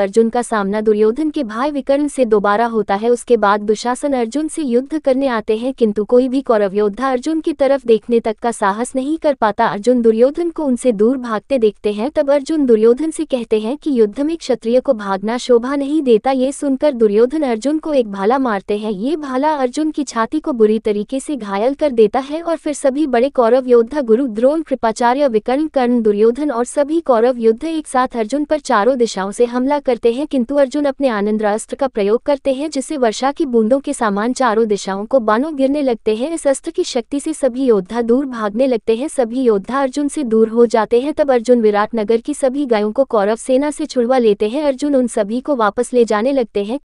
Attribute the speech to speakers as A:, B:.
A: अर्जुन का सामना दुर्योधन के भाई विकर्ण से दोबारा होता है उसके बाद दुशासन अर्जुन से युद्ध करने आते हैं किंतु कोई भी कौरव योद्धा अर्जुन की तरफ देखने तक का साहस नहीं कर पाता अर्जुन दुर्योधन को उनसे दूर भागते देखते हैं तब अर्जुन दुर्योधन से कहते हैं कि युद्ध में क्षत्रिय को भागना शोभा नहीं देता ये सुनकर दुर्योधन अर्जुन को एक भाला मारते हैं ये भाला अर्जुन की छाती को बुरी तरीके से घायल कर देता है और फिर सभी बड़े कौरव योद्धा गुरु द्रोण कृपाचार्य विकर्ण कर्ण दुर्योधन और सभी कौरव युद्ध एक साथ अर्जुन पर चारों दिशाओं से हमला करते हैं किंतु अर्जुन अपने आनंद अस्त्र का प्रयोग करते हैं जिससे वर्षा की बूंदों के सामान चारों दिशाओं को बानों गिरने लगते हैं इस अस्त्र की शक्ति से सभी योद्धा दूर भागने लगते हैं सभी योद्धा अर्जुन से दूर हो जाते हैं तब अर्जुन विराट नगर की सभी गायों को कौरव सेना से छुड़वा लेते हैं अर्जुन उन सभी को वापस ले जाने लगते हैं